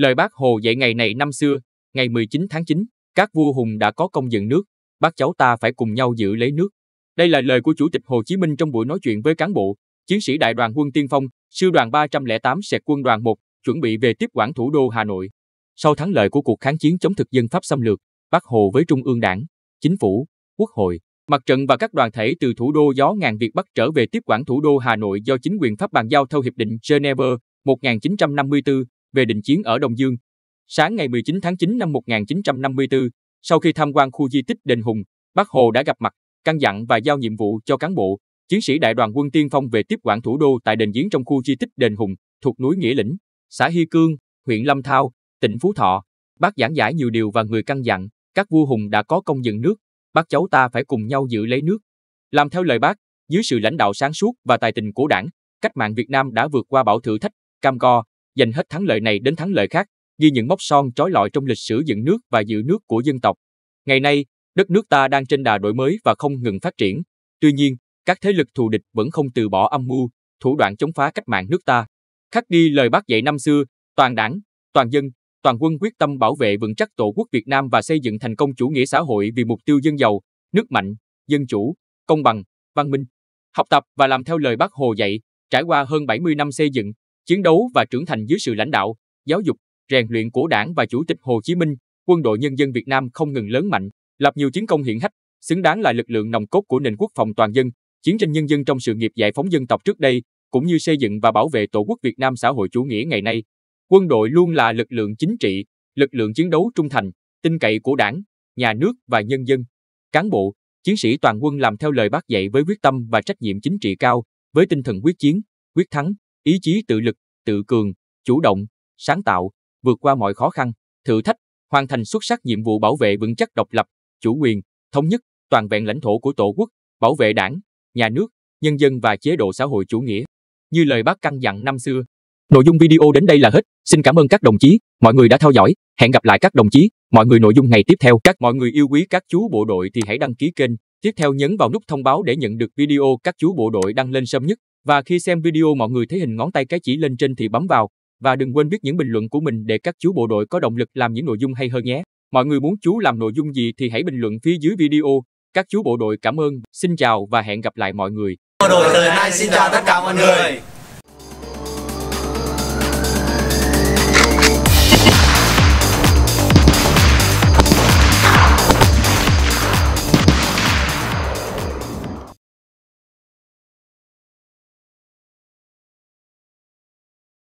Lời bác Hồ dạy ngày này năm xưa, ngày 19 tháng 9, các vua hùng đã có công dựng nước, bác cháu ta phải cùng nhau giữ lấy nước. Đây là lời của Chủ tịch Hồ Chí Minh trong buổi nói chuyện với cán bộ, chiến sĩ đại đoàn quân tiên phong, sư đoàn 308 sẹt quân đoàn 1, chuẩn bị về tiếp quản thủ đô Hà Nội. Sau thắng lợi của cuộc kháng chiến chống thực dân Pháp xâm lược, Bác Hồ với Trung ương Đảng, Chính phủ, Quốc hội, mặt trận và các đoàn thể từ thủ đô gió ngàn Việt Bắc trở về tiếp quản thủ đô Hà Nội do chính quyền Pháp bàn giao theo Hiệp định Geneva 1954 về định chiến ở Đông Dương. Sáng ngày 19 tháng 9 năm 1954, sau khi tham quan khu di tích Đền Hùng, Bác Hồ đã gặp mặt, căn dặn và giao nhiệm vụ cho cán bộ, chiến sĩ đại đoàn quân tiên phong về tiếp quản thủ đô tại đền giếng trong khu di tích Đền Hùng, thuộc núi Nghĩa Lĩnh, xã Hy Cương, huyện Lâm Thao, tỉnh Phú Thọ. Bác giảng giải nhiều điều và người căn dặn, các vua hùng đã có công dựng nước, bác cháu ta phải cùng nhau giữ lấy nước. Làm theo lời bác, dưới sự lãnh đạo sáng suốt và tài tình của đảng, cách mạng Việt Nam đã vượt qua bão thử thách, cam go, dành hết thắng lợi này đến thắng lợi khác, ghi những mốc son trói lọi trong lịch sử dựng nước và giữ nước của dân tộc. Ngày nay, đất nước ta đang trên đà đổi mới và không ngừng phát triển. Tuy nhiên, các thế lực thù địch vẫn không từ bỏ âm mưu, thủ đoạn chống phá cách mạng nước ta. Khắc đi lời bác dạy năm xưa, toàn đảng, toàn dân, toàn quân quyết tâm bảo vệ vững chắc tổ quốc Việt Nam và xây dựng thành công chủ nghĩa xã hội vì mục tiêu dân giàu, nước mạnh, dân chủ, công bằng, văn minh. Học tập và làm theo lời bác Hồ dạy, trải qua hơn 70 năm xây dựng, chiến đấu và trưởng thành dưới sự lãnh đạo, giáo dục, rèn luyện của Đảng và Chủ tịch Hồ Chí Minh, quân đội nhân dân Việt Nam không ngừng lớn mạnh, lập nhiều chiến công hiển hách, xứng đáng là lực lượng nòng cốt của nền quốc phòng toàn dân, chiến tranh nhân dân trong sự nghiệp giải phóng dân tộc trước đây, cũng như xây dựng và bảo vệ Tổ quốc Việt Nam xã hội chủ nghĩa ngày nay. Quân đội luôn là lực lượng chính trị, lực lượng chiến đấu trung thành, tin cậy của Đảng, nhà nước và nhân dân. Cán bộ, chiến sĩ toàn quân làm theo lời bác dạy với quyết tâm và trách nhiệm chính trị cao, với tinh thần quyết chiến, quyết thắng, ý chí tự lực, tự cường, chủ động, sáng tạo, vượt qua mọi khó khăn, thử thách, hoàn thành xuất sắc nhiệm vụ bảo vệ vững chắc độc lập, chủ quyền, thống nhất, toàn vẹn lãnh thổ của Tổ quốc, bảo vệ đảng, nhà nước, nhân dân và chế độ xã hội chủ nghĩa. Như lời bác căn dặn năm xưa. Nội dung video đến đây là hết. Xin cảm ơn các đồng chí, mọi người đã theo dõi. Hẹn gặp lại các đồng chí, mọi người nội dung ngày tiếp theo. Các mọi người yêu quý các chú bộ đội thì hãy đăng ký kênh. Tiếp theo nhấn vào nút thông báo để nhận được video các chú bộ đội đăng lên sớm nhất. Và khi xem video mọi người thấy hình ngón tay cái chỉ lên trên thì bấm vào, và đừng quên viết những bình luận của mình để các chú bộ đội có động lực làm những nội dung hay hơn nhé. Mọi người muốn chú làm nội dung gì thì hãy bình luận phía dưới video. Các chú bộ đội cảm ơn, xin chào và hẹn gặp lại mọi người. Bộ đội thời nay xin chào tất cả mọi người.